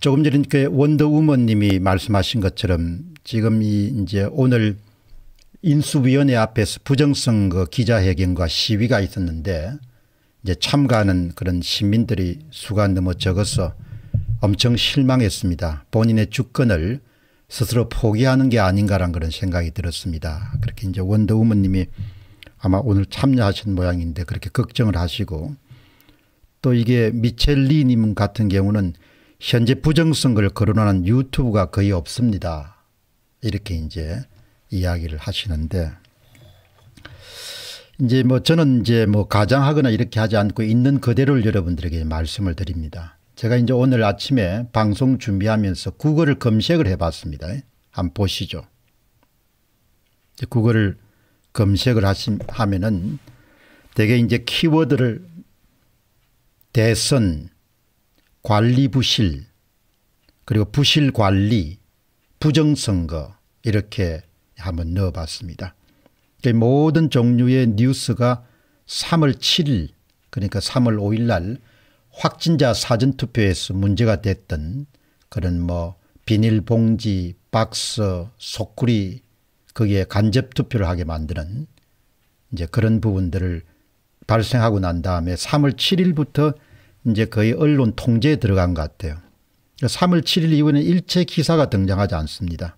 조금 전에 그 원더우먼님이 말씀하신 것처럼 지금 이 이제 오늘 인수위원회 앞에서 부정선거 기자회견과 시위가 있었는데 이제 참가하는 그런 시민들이 수가 너무 적어서 엄청 실망했습니다. 본인의 주권을 스스로 포기하는 게 아닌가란 그런 생각이 들었습니다. 그렇게 이제 원더우먼님이 아마 오늘 참여하신 모양인데 그렇게 걱정을 하시고 또 이게 미첼리님 같은 경우는 현재 부정선거를 거론하는 유튜브가 거의 없습니다. 이렇게 이제 이야기를 하시는데 이제 뭐 저는 이제 뭐 가장하거나 이렇게 하지 않고 있는 그대로를 여러분들에게 말씀을 드립니다. 제가 이제 오늘 아침에 방송 준비하면서 구글을 검색을 해봤습니다. 한번 보시죠. 구글을 검색을 하심, 하면은 대개 이제 키워드를 대선, 관리부실, 그리고 부실관리, 부정선거 이렇게 한번 넣어봤습니다. 모든 종류의 뉴스가 3월 7일 그러니까 3월 5일 날 확진자 사전투표에서 문제가 됐던 그런 뭐 비닐봉지, 박스, 소쿠리 거기에 간접투표를 하게 만드는 이제 그런 부분들을 발생하고 난 다음에 3월 7일부터 이제 거의 언론 통제에 들어간 것 같아요. 3월 그러니까 7일 이후에는 일체 기사가 등장하지 않습니다.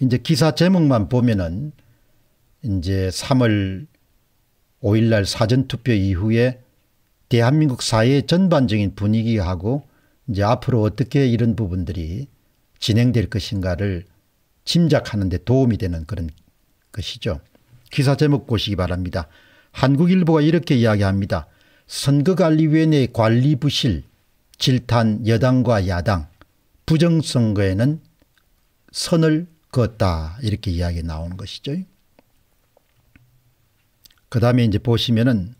이제 기사 제목만 보면은 이제 3월 5일날 사전투표 이후에 대한민국 사회 전반적인 분위기하고 이제 앞으로 어떻게 이런 부분들이 진행될 것인가를 짐작하는 데 도움이 되는 그런 것이죠. 기사 제목 보시기 바랍니다. 한국일보가 이렇게 이야기합니다. 선거관리위원회 관리부실, 질탄 여당과 야당, 부정선거에는 선을 그었다 이렇게 이야기 나오는 것이죠. 그 다음에 이제 보시면은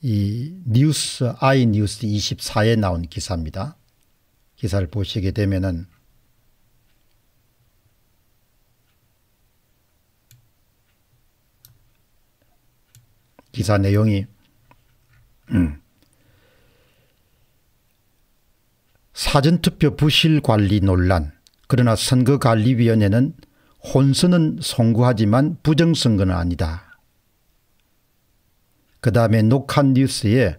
이 뉴스 아이 뉴스 24에 나온 기사입니다. 기사를 보시게 되면은 기사 내용이 음. 사전투표 부실 관리 논란 그러나 선거관리위원회는 혼선은 송구하지만 부정선거는 아니다. 그 다음에 녹한 뉴스에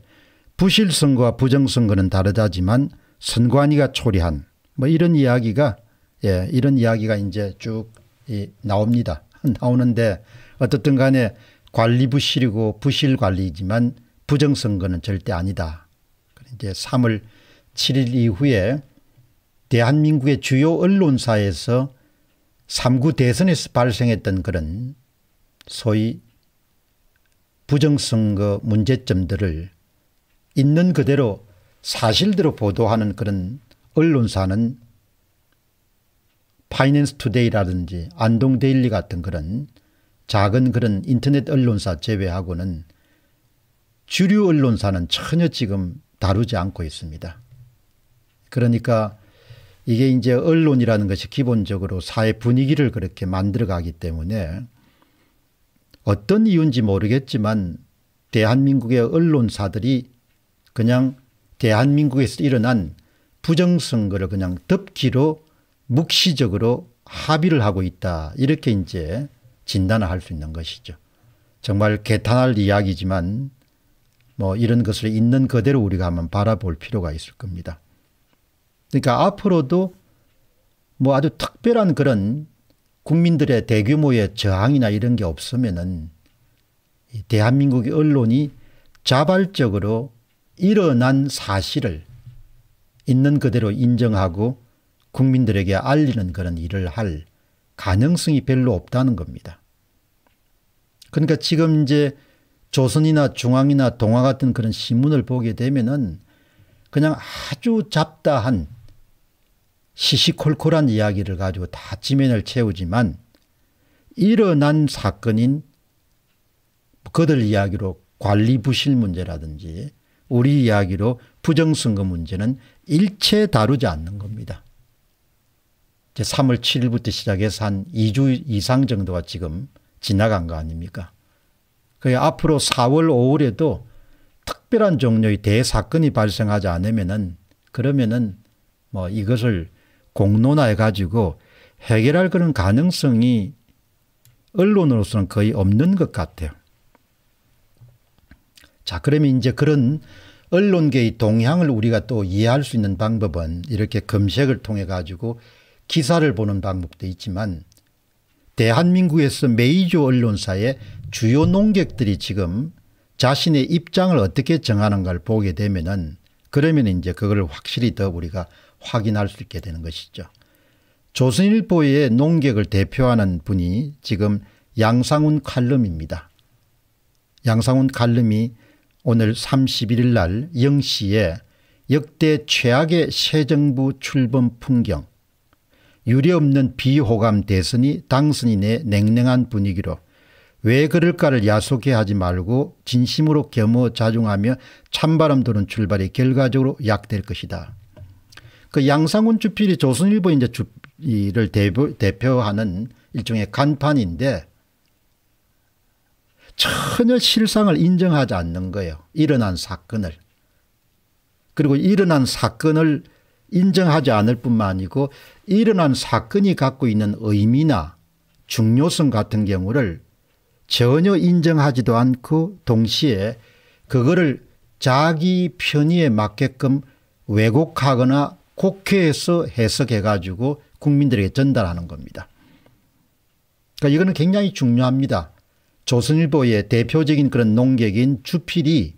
부실선거와 부정선거는 다르다지만 선관위가 초래한 뭐 이런 이야기가 예, 이런 이야기가 이제 쭉 예, 나옵니다. 나오는데 어떻든 간에 관리 부실이고 부실 관리이지만 부정선거는 절대 아니다. 그러니까 이제 3월 7일 이후에 대한민국의 주요 언론사에서 3구 대선에서 발생했던 그런 소위 부정선거 문제점들을 있는 그대로 사실대로 보도하는 그런 언론사는 파이낸스 투데이라든지 안동데일리 같은 그런 작은 그런 인터넷 언론사 제외하고는 주류 언론사는 전혀 지금 다루지 않고 있습니다. 그러니까 이게 이제 언론이라는 것이 기본적으로 사회 분위기를 그렇게 만들어가기 때문에 어떤 이유인지 모르겠지만 대한민국의 언론사들이 그냥 대한민국에서 일어난 부정선거를 그냥 덮기로 묵시적으로 합의를 하고 있다 이렇게 이제 진단을 할 수 있는 것이죠. 정말 개탄할 이야기지만 뭐 이런 것을 있는 그대로 우리가 한번 바라볼 필요가 있을 겁니다. 그러니까 앞으로도 뭐 아주 특별한 그런 국민들의 대규모의 저항이나 이런 게 없으면은 대한민국의 언론이 자발적으로 일어난 사실을 있는 그대로 인정하고 국민들에게 알리는 그런 일을 할 가능성이 별로 없다는 겁니다. 그러니까 지금 이제 조선이나 중앙이나 동화 같은 그런 신문을 보게 되면은 그냥 아주 잡다한 시시콜콜한 이야기를 가지고 다 지면을 채우지만 일어난 사건인 그들 이야기로 관리 부실 문제라든지 우리 이야기로 부정선거 문제는 일체 다루지 않는 겁니다. 이제 3월 7일부터 시작해서 한 2주 이상 정도가 지금 지나간 거 아닙니까? 그 앞으로 4월 5월에도 특별한 종류의 대사건이 발생하지 않으면은 그러면은 뭐 이것을 공론화해 가지고 해결할 그런 가능성이 언론으로서는 거의 없는 것 같아요. 자, 그러면 이제 그런 언론계의 동향을 우리가 또 이해할 수 있는 방법은 이렇게 검색을 통해 가지고 기사를 보는 방법도 있지만 대한민국에서 메이저 언론사의 주요 농객들이 지금 자신의 입장을 어떻게 정하는가를 보게 되면은 그러면 이제 그걸 확실히 더 우리가 확인할 수 있게 되는 것이죠. 조선일보의 농객을 대표하는 분이 지금 양상훈 칼럼입니다. 양상훈 칼럼이 오늘 31일 날 0시에 역대 최악의 새 정부 출범 풍경 유례없는 비호감 대선이 당선인의 냉랭한 분위기로 왜 그럴까를 야속해 하지 말고 진심으로 겸허 자중하며 찬바람 도는 출발이 결과적으로 약될 것이다. 그 양상훈 주필이 조선일보 이제 주를 대표, 하는 일종의 간판인데 전혀 실상을 인정하지 않는 거예요. 일어난 사건을. 그리고 일어난 사건을 인정하지 않을 뿐만 아니고 일어난 사건이 갖고 있는 의미나 중요성 같은 경우를 전혀 인정하지도 않고 동시에 그거를 자기 편의에 맞게끔 왜곡하거나 국회에서 해석해 가지고 국민들에게 전달하는 겁니다. 그러니까 이거는 굉장히 중요합니다. 조선일보의 대표적인 그런 농객인 주필이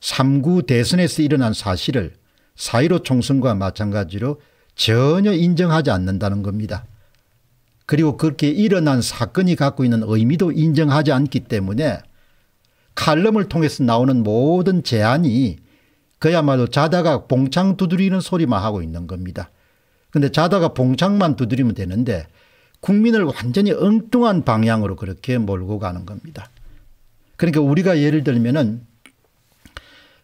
3구 대선에서 일어난 사실을 4.15 총선과 마찬가지로 전혀 인정하지 않는다는 겁니다. 그리고 그렇게 일어난 사건이 갖고 있는 의미도 인정하지 않기 때문에 칼럼을 통해서 나오는 모든 제안이 그야말로 자다가 봉창 두드리는 소리만 하고 있는 겁니다. 그런데 자다가 봉창만 두드리면 되는데 국민을 완전히 엉뚱한 방향으로 그렇게 몰고 가는 겁니다. 그러니까 우리가 예를 들면은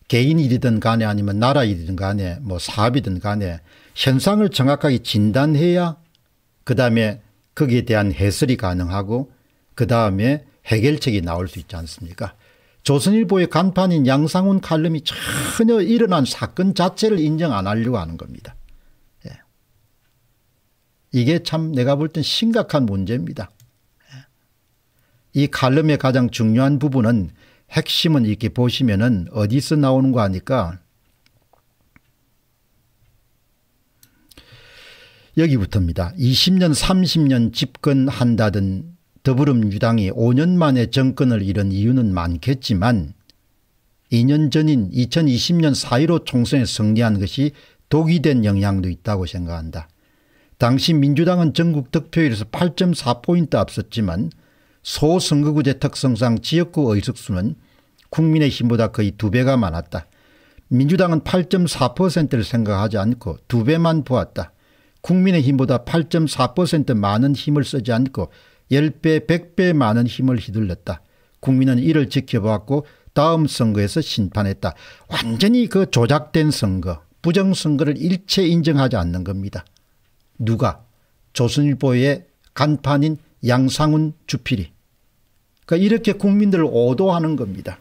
개인 일이든 간에 아니면 나라 일이든 간에 뭐 사업이든 간에 현상을 정확하게 진단해야 그 다음에 거기에 대한 해설이 가능하고 그 다음에 해결책이 나올 수 있지 않습니까 조선일보의 간판인 양상훈 칼럼이 전혀 일어난 사건 자체를 인정 안 하려고 하는 겁니다. 예. 이게 참 내가 볼 땐 심각한 문제입니다. 예. 이 칼럼의 가장 중요한 부분은 핵심은 이렇게 보시면은 어디서 나오는거 하니까 여기부터입니다. 20년 30년 집권한다던 더불어민주당이 5년 만에 정권을 잃은 이유는 많겠지만 2년 전인 2020년 4.15 총선에 승리한 것이 독이 된 영향도 있다고 생각한다. 당시 민주당은 전국 득표율에서 8.4포인트 앞섰지만 소선거구제 특성상 지역구 의석수는 국민의힘보다 거의 두배가 많았다. 민주당은 8.4%를 생각하지 않고 두배만 보았다. 국민의힘보다 8.4% 많은 힘을 쓰지 않고 10배 100배 많은 힘을 휘둘렀다. 국민은 이를 지켜보았고 다음 선거에서 심판했다. 완전히 그 조작된 선거 부정선거를 일체 인정하지 않는 겁니다. 누가 조선일보의 간판인 양상훈 주필이 그러니까 이렇게 국민들을 오도하는 겁니다.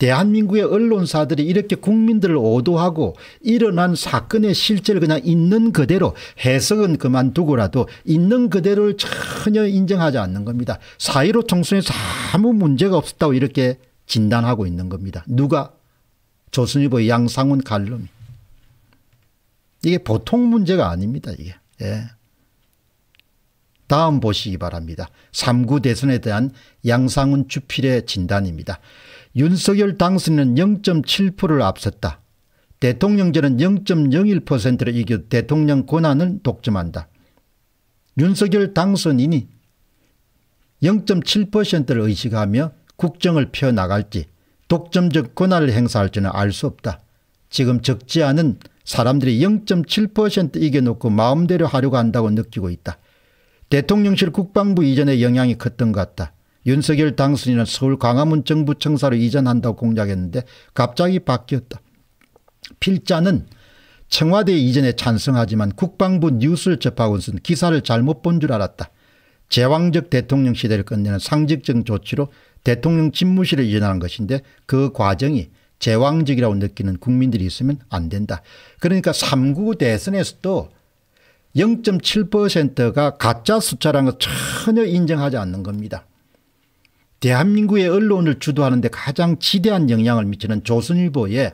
대한민국의 언론사들이 이렇게 국민들을 오도하고 일어난 사건의 실제를 그냥 있는 그대로 해석은 그만두고라도 있는 그대로를 전혀 인정하지 않는 겁니다. 4.15 총선에서 아무 문제가 없었다고 이렇게 진단하고 있는 겁니다. 누가? 조선일보 양상훈 갈롬이. 이게 보통 문제가 아닙니다. 이게. 예. 다음 보시기 바랍니다. 3구 대선에 대한 양상훈 주필의 진단입니다. 윤석열 당선은 인 0.7%를 앞섰다. 대통령제는 0.01%를 이겨 대통령 권한을 독점한다. 윤석열 당선인이 0.7%를 의식하며 국정을 펴나갈지 독점적 권한을 행사할지는 알 수 없다. 지금 적지 않은 사람들이 0.7% 이겨놓고 마음대로 하려고 한다고 느끼고 있다. 대통령실 국방부 이전의 영향이 컸던 것 같다. 윤석열 당선인은 서울 광화문 정부청사로 이전한다고 공약했는데 갑자기 바뀌었다. 필자는 청와대 이전에 찬성하지만 국방부 뉴스를 접하고 있은 기사를 잘못 본 줄 알았다. 제왕적 대통령 시대를 끝내는 상직적 조치로 대통령 집무실을 이전하는 것인데 그 과정이 제왕적이라고 느끼는 국민들이 있으면 안 된다. 그러니까 3구 대선에서도 0.7%가 가짜 숫자라는 걸 전혀 인정하지 않는 겁니다. 대한민국의 언론을 주도하는 데 가장 지대한 영향을 미치는 조선일보의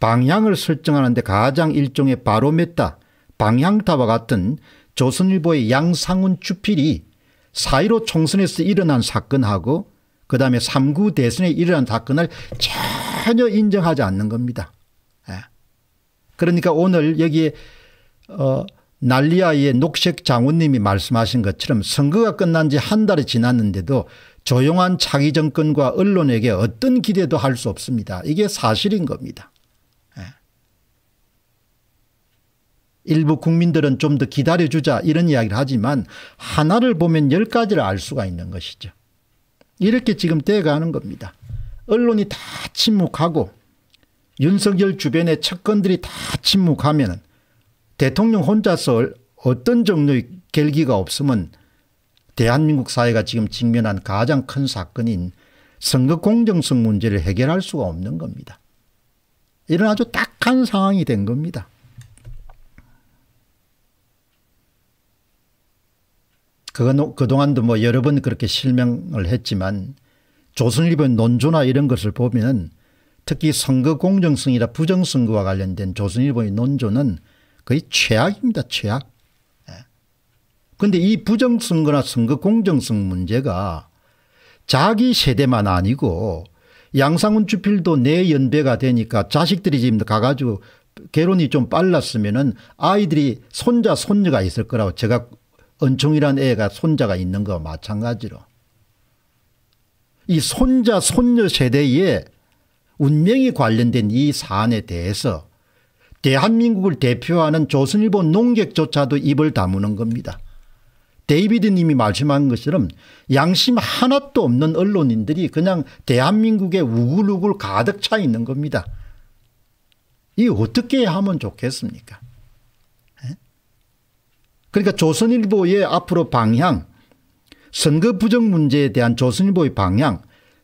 방향을 설정하는 데 가장 일종의 바로메타 방향타와 같은 조선일보의 양상훈 주필이 4.15 총선에서 일어난 사건하고 그 다음에 3구 대선에 일어난 사건을 전혀 인정하지 않는 겁니다. 예. 그러니까 오늘 여기에 어 난리아의 녹색 장원님이 말씀하신 것처럼 선거가 끝난 지 한 달이 지났는데도 조용한 차기 정권과 언론에게 어떤 기대도 할 수 없습니다. 이게 사실인 겁니다. 예. 일부 국민들은 좀 더 기다려주자 이런 이야기를 하지만 하나를 보면 열 가지를 알 수가 있는 것이죠. 이렇게 지금 돼가는 겁니다. 언론이 다 침묵하고 윤석열 주변의 측근들이 다 침묵하면 대통령 혼자서 어떤 종류의 결기가 없으면 대한민국 사회가 지금 직면한 가장 큰 사건인 선거 공정성 문제를 해결할 수가 없는 겁니다. 이런 아주 딱한 상황이 된 겁니다. 그건 그동안도 뭐 여러 번 그렇게 실명을 했지만 조선일보 논조나 이런 것을 보면 특히 선거 공정성이나 부정선거와 관련된 조선일보의 논조는 거의 최악입니다. 최악. 그런데 이 부정선거나 선거 공정성 문제가 자기 세대만 아니고 양상훈 주필도 내 연배가 되니까 자식들이 지금 가가지고 결혼이 좀 빨랐으면은 아이들이 손자 손녀가 있을 거라고 제가 은총이란 애가 손자가 있는 거와 마찬가지로 이 손자 손녀 세대의 운명이 관련된 이 사안에 대해서 대한민국을 대표하는 조선일보 농객조차도 입을 다무는 겁니다. 데이비드 님이 말씀한 것처럼 양심 하나도 없는 언론인들이 그냥 대한민국에 우글우글 가득 차 있는 겁니다. 이 어떻게 하면 좋겠습니까? 예? 그러니까 조선일보의 앞으로 방향 선거 부정 문제에 대한 조선일보의 방향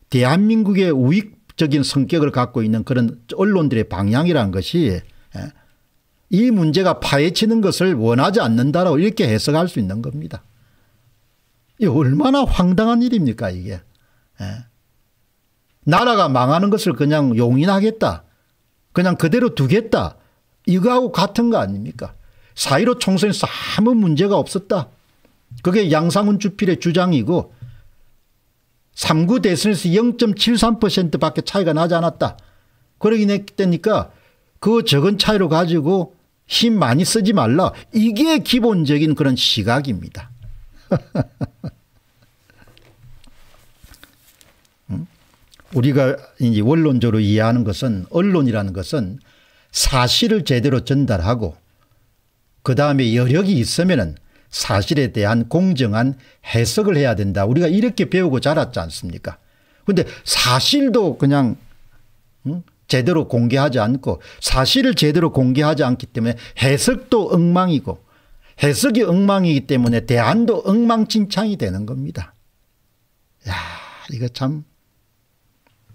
대한민국의 우익적인 성격을 갖고 있는 그런 언론들의 방향이라 것이 예? 이 문제가 파헤치는 것을 원하지 않는다라고 이렇게 해석할 수 있는 겁니다. 얼마나 황당한 일입니까 이게. 예. 나라가 망하는 것을 그냥 용인하겠다. 그냥 그대로 두겠다. 이거하고 같은 거 아닙니까? 4.15 총선에서 아무 문제가 없었다. 그게 양상훈 주필의 주장이고 3구 대선에서 0.73% 밖에 차이가 나지 않았다. 그러긴 니까그 적은 차이로 가지고 힘 많이 쓰지 말라. 이게 기본적인 그런 시각입니다. 우리가 이제 원론적으로 이해하는 것은 언론이라는 것은 사실을 제대로 전달하고 그 다음에 여력이 있으면은 사실에 대한 공정한 해석을 해야 된다. 우리가 이렇게 배우고 자랐지 않습니까? 근데 사실도 그냥 응? 제대로 공개하지 않고 사실을 제대로 공개하지 않기 때문에 해석도 엉망이고 해석이 엉망이기 때문에 대안도 엉망진창이 되는 겁니다. 야, 이거 참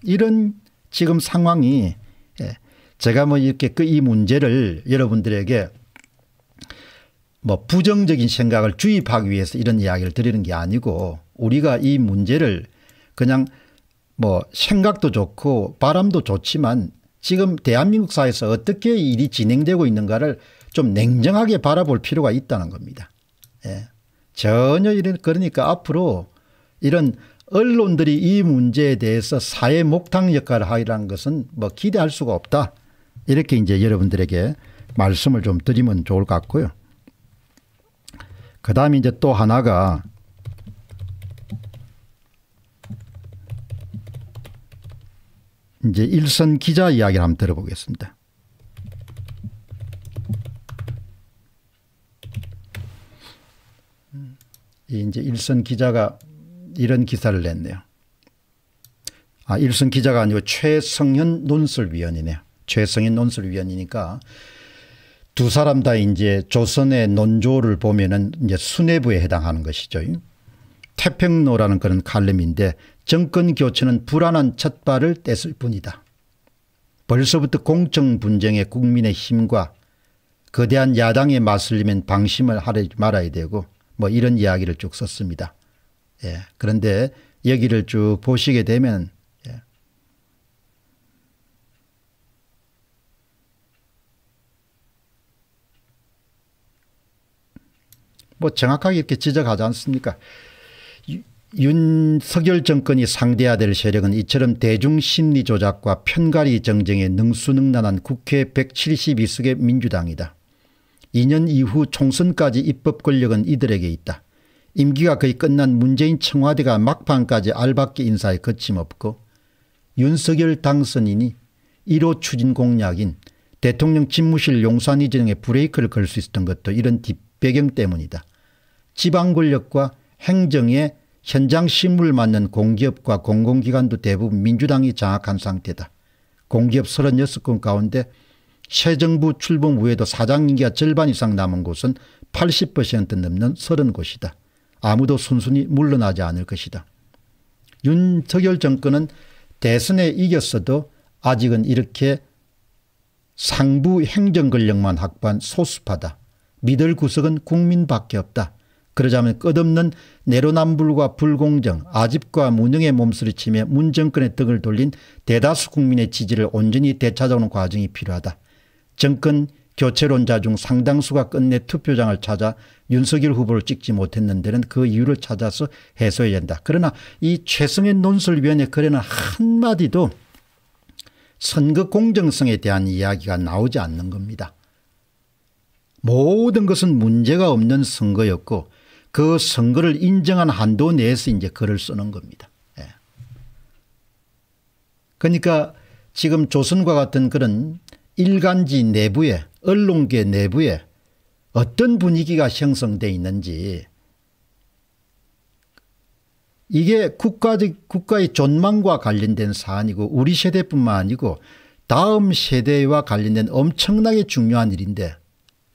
이런 지금 상황이 예, 제가 뭐 이렇게 그 이 문제를 여러분들에게 뭐 부정적인 생각을 주입하기 위해서 이런 이야기를 드리는 게 아니고 우리가 이 문제를 그냥 뭐 생각도 좋고 바람도 좋지만 지금 대한민국 사회에서 어떻게 일이 진행되고 있는가를 좀 냉정하게 바라볼 필요가 있다는 겁니다. 예. 전혀 이런 그러니까 앞으로 이런 언론들이 이 문제에 대해서 사회 목탕 역할을 하라는 것은 뭐 기대할 수가 없다. 이렇게 이제 여러분들에게 말씀을 좀 드리면 좋을 것 같고요. 그 다음에 이제 또 하나가 이제 일선 기자 이야기를 한번 들어보겠습니다. 이제 일선 기자가 이런 기사를 냈네요. 아, 일선 기자가 아니고 최성현 논설위원이네요. 최성현 논설위원이니까 두 사람 다 이제 조선의 논조를 보면은 이제 수뇌부에 해당하는 것이죠. 태평로라는 그런 칼럼인데 정권 교체는 불안한 첫발을 뗐을 뿐이다. 벌써부터 공정 분쟁에 국민의 힘과 거대한 야당에 맞설리면 방심을 하지 말아야 되고 뭐 이런 이야기를 쭉 썼습니다. 예. 그런데 여기를 쭉 보시게 되면 예. 뭐 정확하게 이렇게 지적하지 않습니까? 윤석열 정권이 상대해야 될 세력은 이처럼 대중심리 조작과 편가리 정쟁에 능수능란한 국회 172석의 민주당이다. 2년 이후 총선까지 입법 권력은 이들에게 있다. 임기가 거의 끝난 문재인 청와대가 막판까지 알박기 인사에 거침없고 윤석열 당선인이 1호 추진 공약인 대통령 집무실 용산 이전에 브레이크를 걸 수 있었던 것도 이런 뒷배경 때문이다. 지방 권력과 행정의 현장 신물 맞는 공기업과 공공기관도 대부분 민주당이 장악한 상태다. 공기업 36건 가운데 새 정부 출범 후에도 사장 임기가 절반 이상 남은 곳은 80% 넘는 30곳이다. 아무도 순순히 물러나지 않을 것이다. 윤석열 정권은 대선에 이겼어도 아직은 이렇게 상부 행정 권력만 확보한 소수파다. 믿을 구석은 국민밖에 없다. 그러자면 끝없는 내로남불과 불공정 아집과 무능의 몸서리치며 문정권의 덕을 돌린 대다수 국민의 지지를 온전히 되찾아오는 과정이 필요하다. 정권 교체론자 중 상당수가 끝내 투표장을 찾아 윤석열 후보를 찍지 못했는 데는 그 이유를 찾아서 해소해야 된다. 그러나 이 최승현 논술위원회 글에는 한마디도 선거 공정성에 대한 이야기가 나오지 않는 겁니다. 모든 것은 문제가 없는 선거였고 그 선거를 인정한 한도 내에서 이제 글을 쓰는 겁니다. 예. 그러니까 지금 조선과 같은 그런 일간지 내부에 언론계 내부에 어떤 분위기가 형성되어 있는지 이게 국가적, 국가의 존망과 관련된 사안이고 우리 세대뿐만 아니고 다음 세대와 관련된 엄청나게 중요한 일인데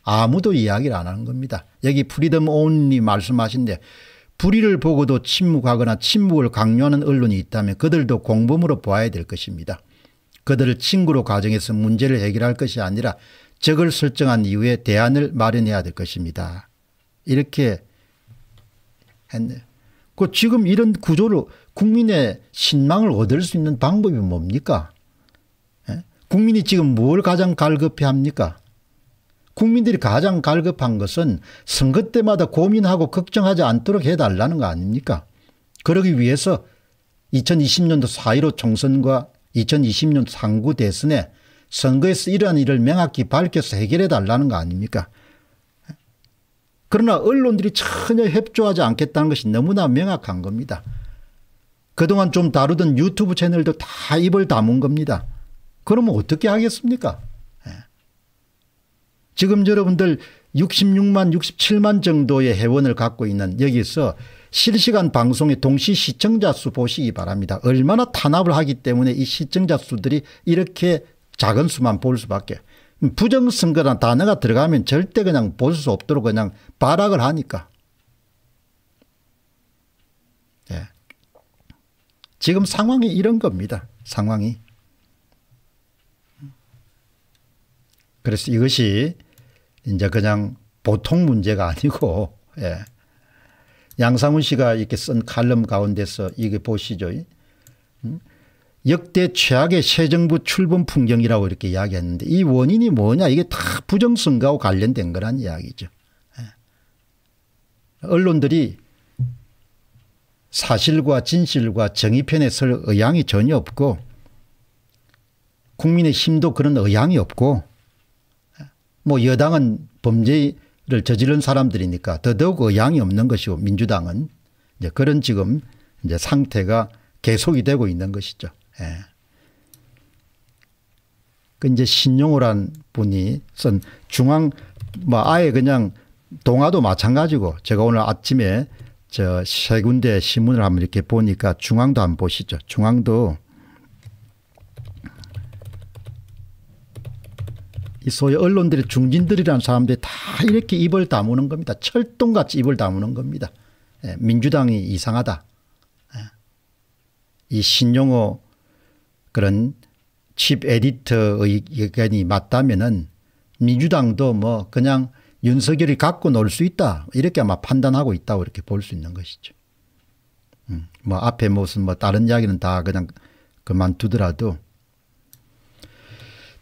아무도 이야기를 안 하는 겁니다. 여기 프리덤 온리 말씀하신데 불의를 보고도 침묵하거나 침묵을 강요하는 언론이 있다면 그들도 공범으로 보아야 될 것입니다. 그들을 친구로 가정해서 문제를 해결할 것이 아니라 적을 설정한 이후에 대안을 마련해야 될 것입니다. 이렇게 했네요. 그 지금 이런 구조를 국민의 신망을 얻을 수 있는 방법이 뭡니까? 예? 국민이 지금 뭘 가장 갈급해 합니까? 국민들이 가장 갈급한 것은 선거 때마다 고민하고 걱정하지 않도록 해달라는 거 아닙니까? 그러기 위해서 2020년도 4.15 총선과 2020년 상구 대선에 선거에서 이러한 일을 명확히 밝혀서 해결해 달라는 거 아닙니까? 그러나 언론들이 전혀 협조하지 않겠다는 것이 너무나 명확한 겁니다. 그동안 좀 다루던 유튜브 채널도 다 입을 다문 겁니다. 그러면 어떻게 하겠습니까? 예. 지금 여러분들 66만 67만 정도의 회원을 갖고 있는 여기서 실시간 방송의 동시 시청자 수 보시기 바랍니다. 얼마나 탄압을 하기 때문에 이 시청자 수들이 이렇게 작은 수만 볼 수밖에 음, 부정선거란 단어가 들어가면 절대 그냥 볼 수 없도록 그냥 발악을 하니까 예. 지금 상황이 이런 겁니다. 상황이 그래서 이것이 이제 그냥 보통 문제가 아니고 예. 양상훈 씨가 이렇게 쓴 칼럼 가운데서 이게 보시죠. 음? 역대 최악의 새 정부 출범 풍경이라고 이렇게 이야기했는데 이 원인이 뭐냐 이게 다 부정선거와 관련된 거란 이야기죠. 예. 언론들이 사실과 진실과 정의편에 설 의향이 전혀 없고 국민의 힘도 그런 의향이 없고 예. 뭐 여당은 범죄 를 저지른 사람들이니까 더더욱 양이 없는 것이고 민주당은 이제 그런 지금 이제 상태가 계속이 되고 있는 것이죠. 예. 그 이제 신용호란 분이 쓴 중앙 뭐 아예 그냥 동화도 마찬가지고 제가 오늘 아침에 저 세 군데 신문을 한번 이렇게 보니까 중앙도 한번 보시죠. 중앙도 이 소위 언론들의 중진들이라는 사람들이 다 이렇게 입을 다무는 겁니다. 철동같이 입을 다무는 겁니다. 예, 민주당이 이상하다. 예. 이 신용호 그런 칩 에디터의 의견이 맞다면은 민주당도 뭐 그냥 윤석열이 갖고 놀 수 있다. 이렇게 아마 판단하고 있다고 이렇게 볼 수 있는 것이죠. 음, 뭐 앞에 무슨 뭐 다른 이야기는 다 그냥 그만두더라도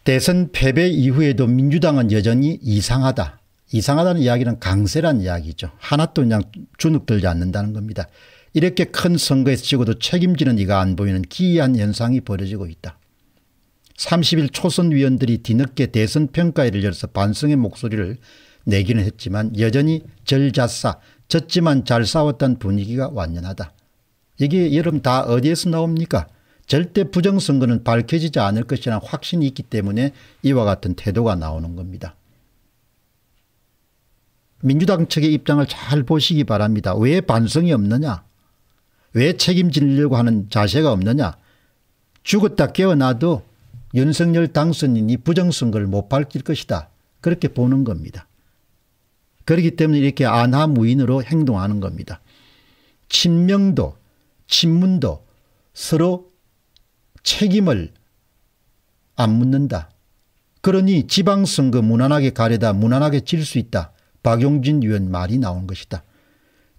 대선 패배 이후에도 민주당은 여전히 이상하다. 이상하다는 이야기는 강세란 이야기죠. 하나도 그냥 주눅들지 않는다는 겁니다. 이렇게 큰 선거에서 지고도 책임지는 이가 안 보이는 기이한 현상이 벌어지고 있다. 30일 초선위원들이 뒤늦게 대선 평가회를 열어서 반성의 목소리를 내기는 했지만 여전히 절자싸 졌지만 잘 싸웠다는 분위기가 완연하다. 이게 여러분 다 어디에서 나옵니까 절대 부정선거는 밝혀지지 않을 것이라는 확신이 있기 때문에 이와 같은 태도가 나오는 겁니다. 민주당 측의 입장을 잘 보시기 바랍니다. 왜 반성이 없느냐 왜 책임지려고 하는 자세가 없느냐 죽었다 깨어나도 윤석열 당선인이 부정선거를 못 밝힐 것이다. 그렇게 보는 겁니다. 그렇기 때문에 이렇게 안하무인으로 행동하는 겁니다. 친명도 친문도 서로 책임을 안 묻는다. 그러니 지방선거 무난하게 가려다 무난하게 질 수 있다. 박용진 위원 말이 나온 것이다.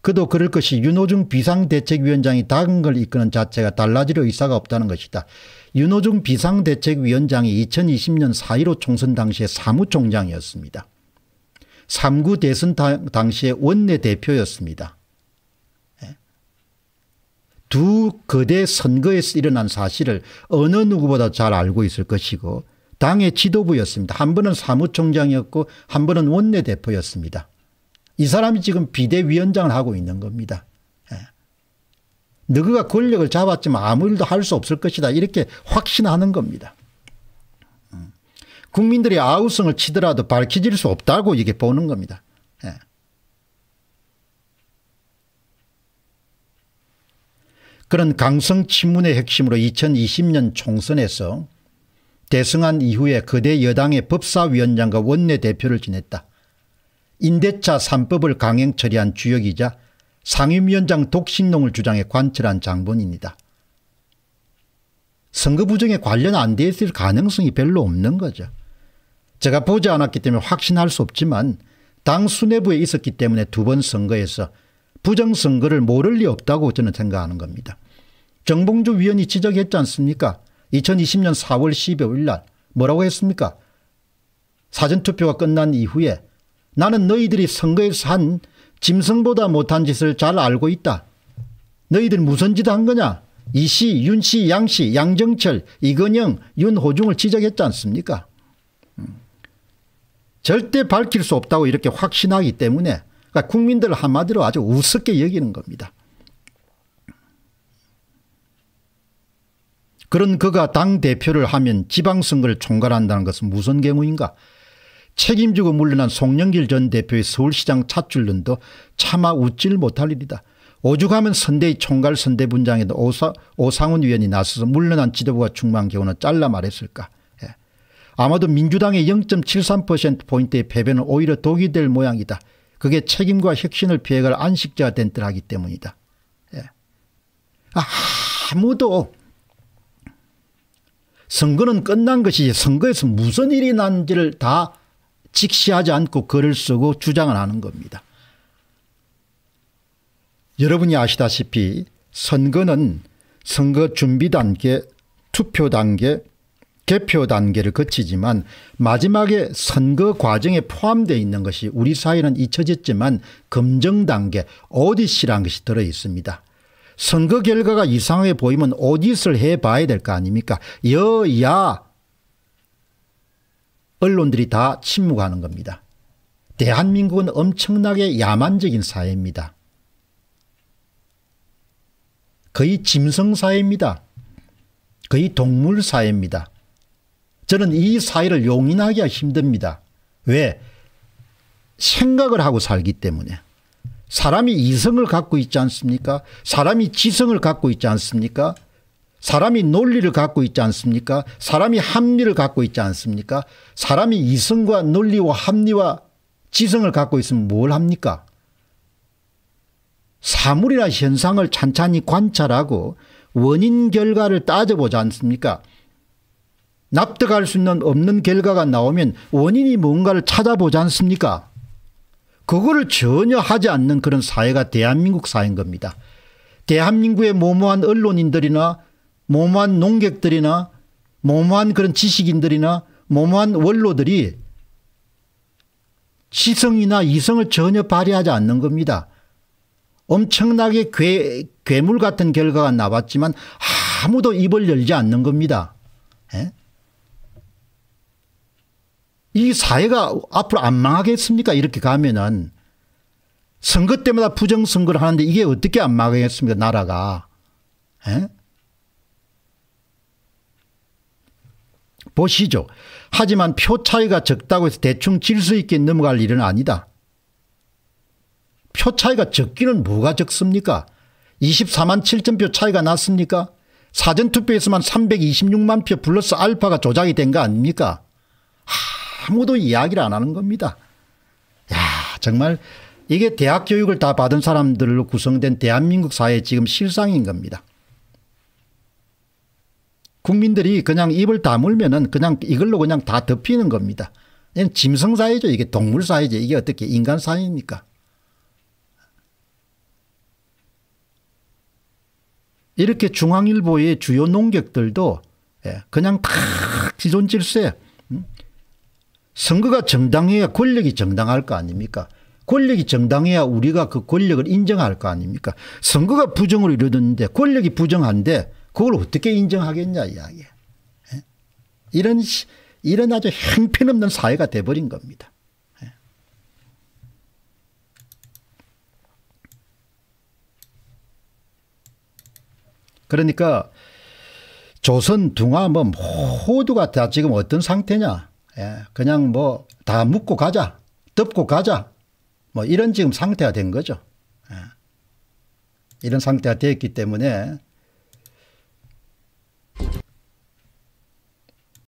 그도 그럴 것이 윤호중 비상대책위원장이 다은걸 이끄는 자체가 달라질 의사가 없다는 것이다. 윤호중 비상대책위원장이 2020년 4.15 총선 당시에 사무총장이었습니다. 3구 대선 당시에 원내대표였습니다. 두 거대 선거에서 일어난 사실을 어느 누구보다 잘 알고 있을 것이고 당의 지도부였습니다. 한 번은 사무총장이었고 한 번은 원내대표였습니다. 이 사람이 지금 비대위원장을 하고 있는 겁니다. 예. 너가 권력을 잡았지만 아무 일도 할 수 없을 것이다 이렇게 확신하는 겁니다. 음. 국민들이 아우성을 치더라도 밝혀질 수 없다고 이게 보는 겁니다. 그런 강성 친문의 핵심으로 2020년 총선에서 대승한 이후에 거대 여당의 법사위원장과 원내대표를 지냈다. 임대차 3법을 강행 처리한 주역이자 상임위원장 독신농을 주장해 관철한 장본입니다. 선거 부정에 관련 안돼 있을 가능성이 별로 없는 거죠. 제가 보지 않았기 때문에 확신할 수 없지만 당 수뇌부에 있었기 때문에 두 번 선거에서 부정선거를 모를 리 없다고 저는 생각하는 겁니다. 정봉주 위원이 지적했지 않습니까? 2020년 4월 15일 날 뭐라고 했습니까? 사전투표가 끝난 이후에 나는 너희들이 선거에서 한 짐승보다 못한 짓을 잘 알고 있다. 너희들 무슨 짓 한 거냐? 이씨, 윤씨, 양씨, 양정철, 이건영, 윤호중을 지적했지 않습니까? 음. 절대 밝힐 수 없다고 이렇게 확신하기 때문에 그러니까 국민들 한마디로 아주 우습게 여기는 겁니다. 그런 그가 당대표를 하면 지방선거를 총괄한다는 것은 무슨 경우인가 책임지고 물러난 송영길 전 대표의 서울시장 차출론도 차마 웃질 못할 일이다. 오죽하면 선대의 총괄 선대분장에도 오사, 오상훈 위원이 나서서 물러난 지도부가 충만 경우는 잘라 말했을까. 예. 아마도 민주당의 0.73%포인트의 패배는 오히려 독이 될 모양이다. 그게 책임과 혁신을 피해갈 안식자가 된뜻하기 때문이다. 예. 아무도 선거는 끝난 것이지 선거에서 무슨 일이 난지를 다 직시하지 않고 글을 쓰고 주장을 하는 겁니다. 여러분이 아시다시피 선거는 선거 준비 단계, 투표 단계, 개표 단계를 거치지만 마지막에 선거 과정에 포함되어 있는 것이 우리 사회는 잊혀졌지만 검증 단계, 오디시라는 것이 들어 있습니다. 선거 결과가 이상하게 보이면 오디스 해봐야 될 거 아닙니까? 여야 언론들이 다 침묵하는 겁니다. 대한민국은 엄청나게 야만적인 사회입니다. 거의 짐승사회입니다. 거의 동물사회입니다. 저는 이 사회를 용인하기가 힘듭니다. 왜? 생각을 하고 살기 때문에. 사람이 이성을 갖고 있지 않습니까? 사람이 지성을 갖고 있지 않습니까? 사람이 논리를 갖고 있지 않습니까? 사람이 합리를 갖고 있지 않습니까? 사람이 이성과 논리와 합리와 지성을 갖고 있으면 뭘 합니까? 사물이나 현상을 찬찬히 관찰하고 원인 결과를 따져보지 않습니까? 납득할 수 있는 없는 결과가 나오면 원인이 뭔가를 찾아보지 않습니까? 그거를 전혀 하지 않는 그런 사회가 대한민국 사회인 겁니다. 대한민국의 모모한 언론인들이나 모모한 농객들이나 모모한 그런 지식인들이나 모모한 원로들이 시성이나 이성을 전혀 발휘하지 않는 겁니다. 엄청나게 괴, 괴물 같은 결과가 나왔지만 아무도 입을 열지 않는 겁니다. 이 사회가 앞으로 안 망하겠습니까? 이렇게 가면은 선거 때마다 부정선거를 하는데 이게 어떻게 안 망하겠습니까? 나라가. 에? 예? 보시죠. 하지만 표 차이가 적다고 해서 대충 질서 있게 넘어갈 일은 아니다. 표 차이가 적기는 뭐가 적습니까? 24만 7천 표 차이가 났습니까? 사전투표에서만 326만 표 플러스 알파가 조작이 된 거 아닙니까? 하. 아무도 이야기를 안 하는 겁니다. 야 정말 이게 대학 교육을 다 받은 사람들로 구성된 대한민국 사회 지금 실상인 겁니다. 국민들이 그냥 입을 다물면은 그냥 이걸로 그냥 다 덮이는 겁니다. 짐승사회죠. 이게 동물사회죠. 이게 어떻게 인간사회입니까? 이렇게 중앙일보의 주요 농객들도 예, 그냥 탁 지존질세 선거가 정당해야 권력이 정당할 거 아닙니까? 권력이 정당해야 우리가 그 권력을 인정할 거 아닙니까? 선거가 부정으로 이루어졌는데 권력이 부정한데 그걸 어떻게 인정하겠냐 이야기. 예? 이런 이런 아주 형편없는 사회가 돼버린 겁니다. 예? 그러니까 조선, 동아 뭐 모두가 다 지금 어떤 상태냐? 예, 그냥 뭐 다 묻고 가자. 덮고 가자. 뭐 이런 지금 상태가 된 거죠. 예. 이런 상태가 되었기 때문에